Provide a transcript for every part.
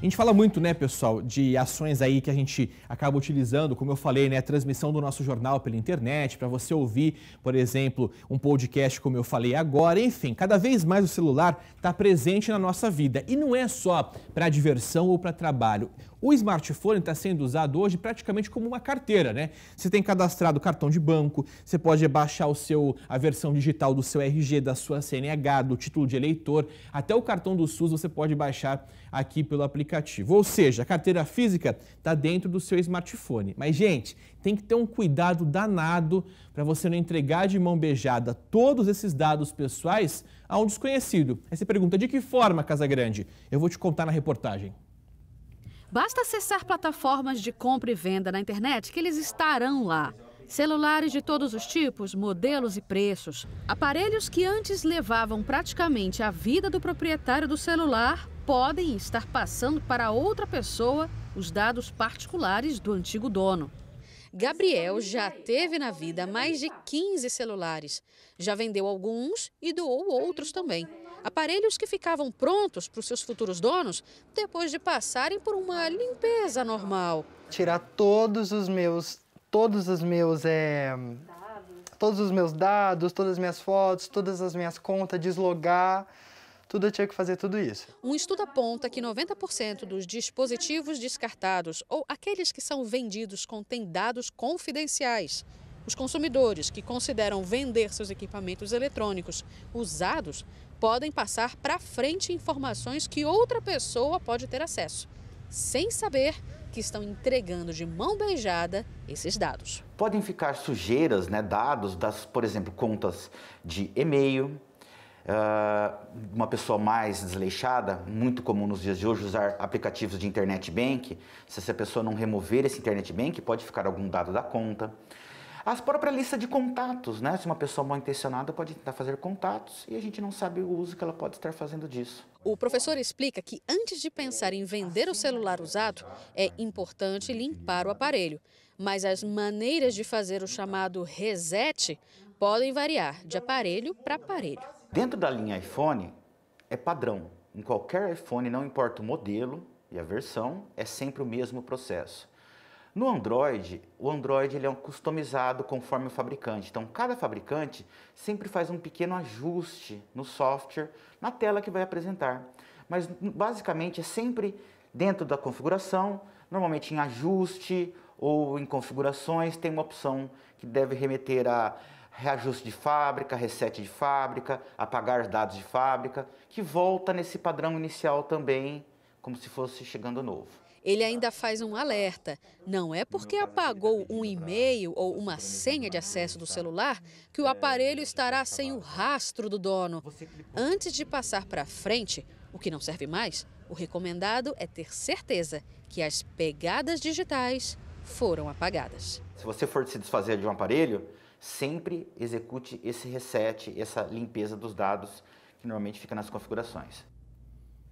A gente fala muito, né, pessoal, de ações aí que a gente acaba utilizando, como eu falei, né, transmissão do nosso jornal pela internet, para você ouvir, por exemplo, um podcast como eu falei agora, enfim, cada vez mais o celular está presente na nossa vida e não é só para diversão ou para trabalho. O smartphone está sendo usado hoje praticamente como uma carteira, né? Você tem cadastrado cartão de banco, você pode baixar o seu, a versão digital do seu RG, da sua CNH, do título de eleitor, até o cartão do SUS você pode baixar aqui pelo aplicativo. Ou seja, a carteira física está dentro do seu smartphone. Mas, gente, tem que ter um cuidado danado para você não entregar de mão beijada todos esses dados pessoais a um desconhecido. Aí você pergunta, de que forma, Casa Grande? Eu vou te contar na reportagem. Basta acessar plataformas de compra e venda na internet que eles estarão lá. Celulares de todos os tipos, modelos e preços. Aparelhos que antes levavam praticamente a vida do proprietário do celular podem estar passando para outra pessoa os dados particulares do antigo dono. Gabriel já teve na vida mais de 15 celulares. Já vendeu alguns e doou outros também. Aparelhos que ficavam prontos para os seus futuros donos depois de passarem por uma limpeza normal. Tirar todos os meus, todos os meus, é, todos os meus dados, todas as minhas fotos, todas as minhas contas, deslogar tudo eu tinha que fazer tudo isso. Um estudo aponta que 90% dos dispositivos descartados ou aqueles que são vendidos contêm dados confidenciais. Os consumidores que consideram vender seus equipamentos eletrônicos usados podem passar para frente informações que outra pessoa pode ter acesso, sem saber que estão entregando de mão beijada esses dados. Podem ficar sujeiras, né, dados das, por exemplo, contas de e-mail, Uh, uma pessoa mais desleixada, muito comum nos dias de hoje usar aplicativos de internet bank. Se essa pessoa não remover esse internet bank, pode ficar algum dado da conta. As próprias listas de contatos, né? Se uma pessoa mal intencionada pode tentar fazer contatos e a gente não sabe o uso que ela pode estar fazendo disso. O professor explica que antes de pensar em vender o celular usado, é importante limpar o aparelho. Mas as maneiras de fazer o chamado reset podem variar de aparelho para aparelho. Dentro da linha iPhone, é padrão. Em qualquer iPhone, não importa o modelo e a versão, é sempre o mesmo processo. No Android, o Android ele é customizado conforme o fabricante. Então, cada fabricante sempre faz um pequeno ajuste no software, na tela que vai apresentar. Mas basicamente é sempre dentro da configuração, normalmente em ajuste ou em configurações, tem uma opção que deve remeter a reajuste de fábrica, reset de fábrica, apagar dados de fábrica, que volta nesse padrão inicial também como se fosse chegando novo. Ele ainda faz um alerta. Não é porque apagou um e-mail ou uma senha de acesso do celular que o aparelho estará sem o rastro do dono. Antes de passar para frente, o que não serve mais, o recomendado é ter certeza que as pegadas digitais foram apagadas. Se você for se desfazer de um aparelho, sempre execute esse reset, essa limpeza dos dados que normalmente fica nas configurações.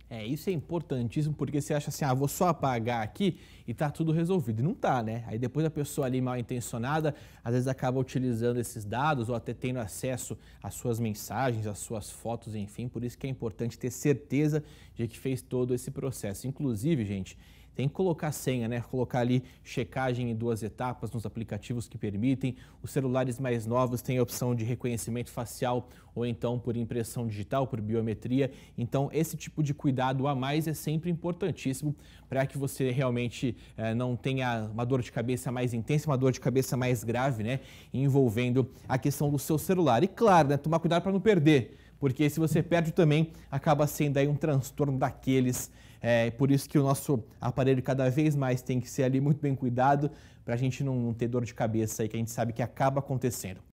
É, isso é importantíssimo porque você acha assim, ah, vou só apagar aqui e tá tudo resolvido. E não tá, né? Aí depois a pessoa ali mal intencionada, às vezes acaba utilizando esses dados ou até tendo acesso às suas mensagens, às suas fotos, enfim. Por isso que é importante ter certeza de que fez todo esse processo. Inclusive, gente, tem que colocar senha, né? Colocar ali checagem em duas etapas nos aplicativos que permitem. Os celulares mais novos têm a opção de reconhecimento facial ou então por impressão digital, por biometria. Então, esse tipo de cuidado a mais é sempre importantíssimo para que você realmente eh, não tenha uma dor de cabeça mais intensa, uma dor de cabeça mais grave, né? Envolvendo a questão do seu celular. E claro, né? Tomar cuidado para não perder porque se você perde também, acaba sendo aí um transtorno daqueles. É, por isso que o nosso aparelho cada vez mais tem que ser ali muito bem cuidado para a gente não ter dor de cabeça aí que a gente sabe que acaba acontecendo.